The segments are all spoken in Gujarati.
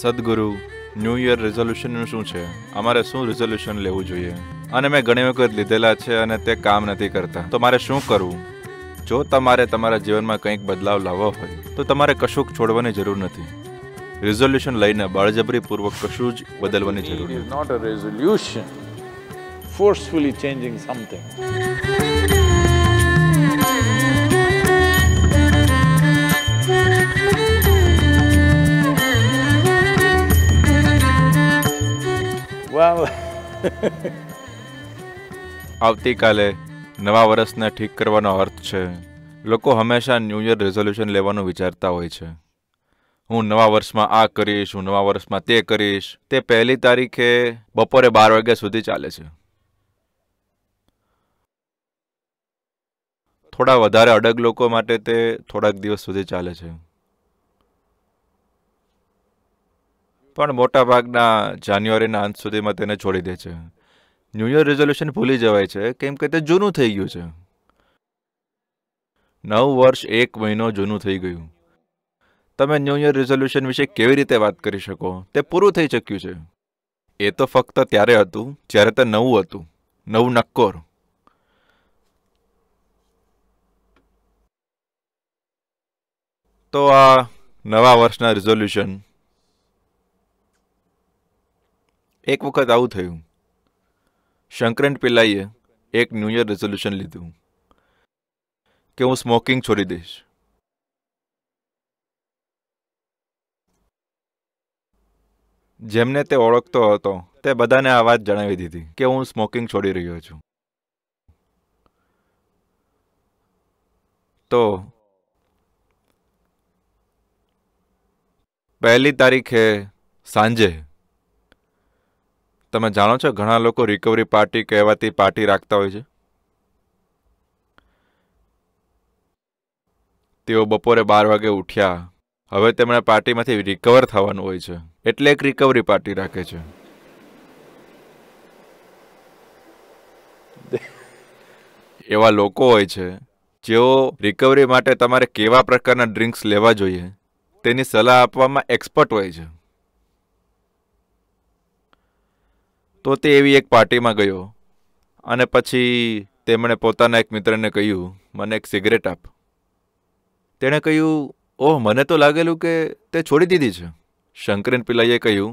સદગુરુ ન્યૂ યર રેઝોલ્યુશનનું શું છે અમારે શું રેઝોલ્યુશન લેવું જોઈએ અને મેં ઘણી વખત લીધેલા છે અને તે કામ નથી કરતા તો મારે શું કરવું જો તમારે તમારા જીવનમાં કંઈક બદલાવ લાવવો હોય તો તમારે કશુંક છોડવાની જરૂર નથી રિઝોલ્યુશન લઈને બળજબરીપૂર્વક કશું જ બદલવાની જરૂર નથી not a resolution forcefully changing something આવતીકાલે નવા વર્ષને ઠીક કરવાનો અર્થ છે લોકો હંમેશા ન્યૂ યર રેઝોલ્યુશન લેવાનું વિચારતા હોય છે હું નવા વર્ષમાં આ કરીશ હું નવા વર્ષમાં તે કરીશ તે પહેલી તારીખે બપોરે બાર વાગ્યા સુધી ચાલે છે થોડા વધારે અડગ લોકો માટે તે થોડાક દિવસ સુધી ચાલે છે પણ મોટાભાગના જાન્યુઆરીના અંત સુધીમાં તેને છોડી દે છે ન્યૂ યર રેઝોલ્યુશન ભૂલી જવાય છે કેમ કે તે જૂનું થઈ ગયું છે નવ વર્ષ એક મહિનો જૂનું થઈ ગયું તમે ન્યૂ યર રેઝોલ્યુશન વિશે કેવી રીતે વાત કરી શકો તે પૂરું થઈ ચૂક્યું છે એ તો ફક્ત ત્યારે હતું જ્યારે તે નવું હતું નવું નક્કોર તો આ નવા વર્ષના રિઝોલ્યુશન એક વખત આવું થયું શંકરન પિલ્લાઈએ એક ન્યૂ યર રેઝોલ્યુશન લીધું કે હું સ્મોકિંગ છોડી દઈશ જેમને તે ઓળખતો હતો તે બધાને આ વાત જણાવી દીધી કે હું સ્મોકિંગ છોડી રહ્યો છું તો પહેલી તારીખે સાંજે તમે જાણો છો ઘણા લોકો રિકવરી પાર્ટી કહેવાતી પાર્ટી રાખતા હોય છે તેઓ બપોરે બાર વાગે ઉઠ્યા હવે તેમણે પાર્ટીમાંથી રિકવર થવાનું હોય છે એટલે એક રિકવરી પાર્ટી રાખે છે એવા લોકો હોય છે જેઓ રિકવરી માટે તમારે કેવા પ્રકારના ડ્રિંક્સ લેવા જોઈએ તેની સલાહ આપવામાં એક્સપર્ટ હોય છે તો તે એવી એક પાર્ટીમાં ગયો અને પછી તેમણે પોતાના એક મિત્રને કહ્યું મને એક સિગરેટ આપ તેણે કહ્યું ઓહ મને તો લાગેલું કે તે છોડી દીધી છે શંકરેન પિલાઈએ કહ્યું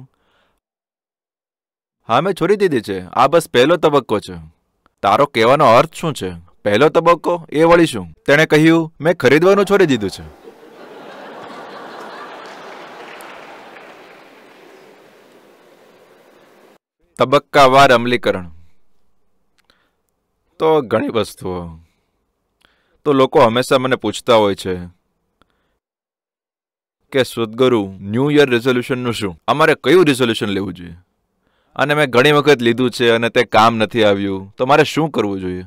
હા મેં છોડી દીધી છે આ બસ પહેલો તબક્કો છે તારો કહેવાનો અર્થ શું છે પહેલો તબક્કો એ વળી શું તેણે કહ્યું મેં ખરીદવાનું છોડી દીધું છે તબક્કાવાર અમલીકરણ તો ઘણી વસ્તુઓ તો લોકો હંમેશા મને પૂછતા હોય છે કે સદગુરુ ન્યૂ યર રેઝોલ્યુશનનું શું અમારે કયું રેઝોલ્યુશન લેવું જોઈએ અને મેં ઘણી વખત લીધું છે અને તે કામ નથી આવ્યું તો મારે શું કરવું જોઈએ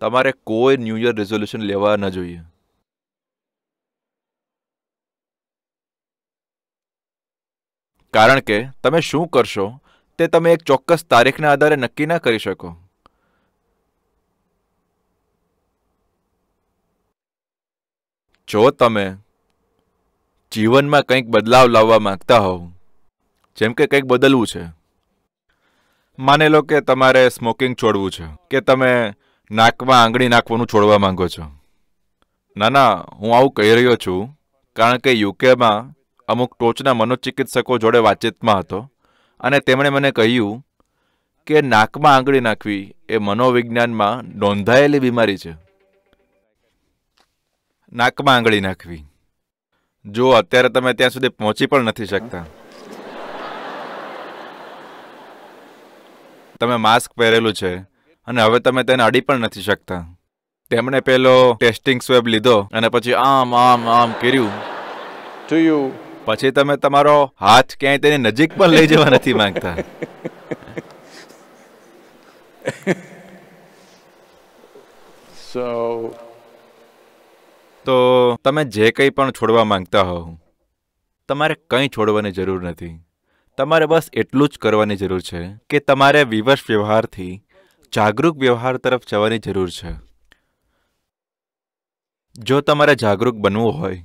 તમારે કોઈ ન્યૂ યર રેઝોલ્યુશન લેવા ન જોઈએ કારણ કે તમે શું કરશો તે તમે એક ચોક્કસ તારીખના આધારે નક્કી ના કરી શકો જો તમે જીવનમાં કંઈક બદલાવ લાવવા માંગતા હોવ જેમ કે કંઈક બદલવું છે માની લો કે તમારે સ્મોકિંગ છોડવું છે કે તમે નાકમાં આંગળી નાખવાનું છોડવા માંગો છો ના ના હું આવું કહી રહ્યો છું કારણ કે યુકેમાં અમુક ટોચના મનોચિકિત્સકો જોડે વાતચીતમાં હતો અને તેમણે મને કહ્યું કે નાકમાં આંગળી નાખવી એ મનોવિજ્ઞાનમાં નોંધાયેલી બીમારી છે નાકમાં આંગળી નાખવી જો અત્યારે તમે ત્યાં સુધી પહોંચી પણ નથી શકતા તમે માસ્ક પહેરેલું છે અને હવે તમે તેને અડી પણ નથી શકતા તેમણે પેલો ટેસ્ટિંગ સ્વેબ લીધો અને પછી આમ આમ આમ કર્યું ટુ યુ પછી તમે તમારો હાથ ક્યાંય તેની નજીક પણ લઈ જવા નથી માંગતા સો તો તમે જે કંઈ પણ છોડવા માંગતા હો તમારે કંઈ છોડવાની જરૂર નથી તમારે બસ એટલું જ કરવાની જરૂર છે કે તમારે વિવશ વ્યવહારથી જાગૃત વ્યવહાર તરફ જવાની જરૂર છે જો તમારે જાગૃત બનવું હોય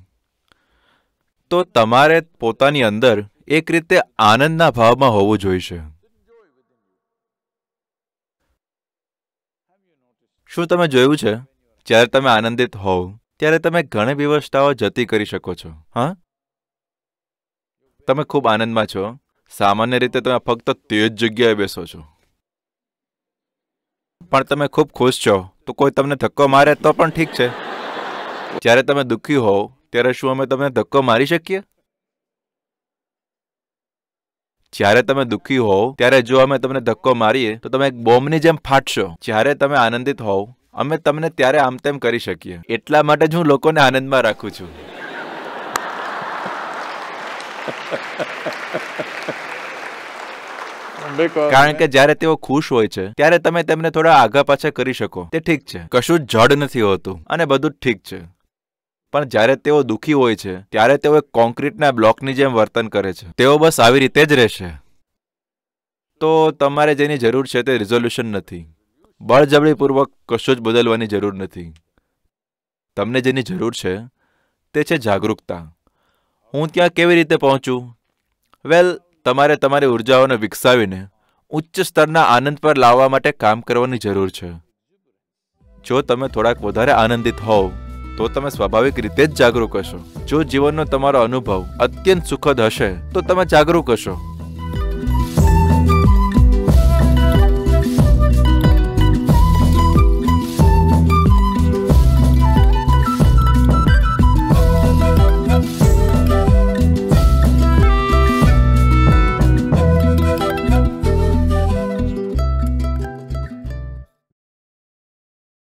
તો તમારે પોતાની અંદર એક રીતે આનંદના ભાવમાં હોવું જોઈશે શું તમે જોયું છે જ્યારે તમે આનંદિત હોવ ત્યારે તમે ઘણી વ્યવસ્થાઓ જતી કરી શકો છો હા તમે ખૂબ આનંદમાં છો સામાન્ય રીતે તમે ફક્ત તે જ જગ્યાએ બેસો છો પણ તમે ખૂબ ખુશ છો તો કોઈ તમને ધક્કો મારે તો પણ ઠીક છે જ્યારે તમે દુઃખી હોવ ત્યારે શું અમે તમને ધક્કો મારી શકીએ જ્યારે તમે દુઃખી હોવ ત્યારે જો અમે તમને ધક્કો મારીએ તો તમે એક બોમ્બની જેમ ફાટશો જ્યારે તમે આનંદિત હોવ અમે તમને ત્યારે આમ તેમ કરી શકીએ એટલા માટે જ હું લોકોને આનંદમાં રાખું છું કારણ કે જ્યારે તેઓ ખુશ હોય છે ત્યારે તમે તેમને થોડા આગા પાછા કરી શકો તે ઠીક છે કશું જ જડ નથી હોતું અને બધું ઠીક છે પણ જ્યારે તેઓ દુઃખી હોય છે ત્યારે તેઓ એક કોન્ક્રીટના બ્લોકની જેમ વર્તન કરે છે તેઓ બસ આવી રીતે જ રહેશે તો તમારે જેની જરૂર છે તે રિઝોલ્યુશન નથી બળજબળીપૂર્વક કશું જ બદલવાની જરૂર નથી તમને જેની જરૂર છે તે છે જાગૃતતા હું ત્યાં કેવી રીતે પહોંચું વેલ તમારે તમારી ઉર્જાઓને વિકસાવીને ઉચ્ચ સ્તરના આનંદ પર લાવવા માટે કામ કરવાની જરૂર છે જો તમે થોડાક વધારે આનંદિત હોવ તો તમે સ્વાભાવિક રીતે જ જાગૃત હશો જો જીવનનો તમારો અનુભવ અત્યંત સુખદ હશે તો તમે જાગૃત હશો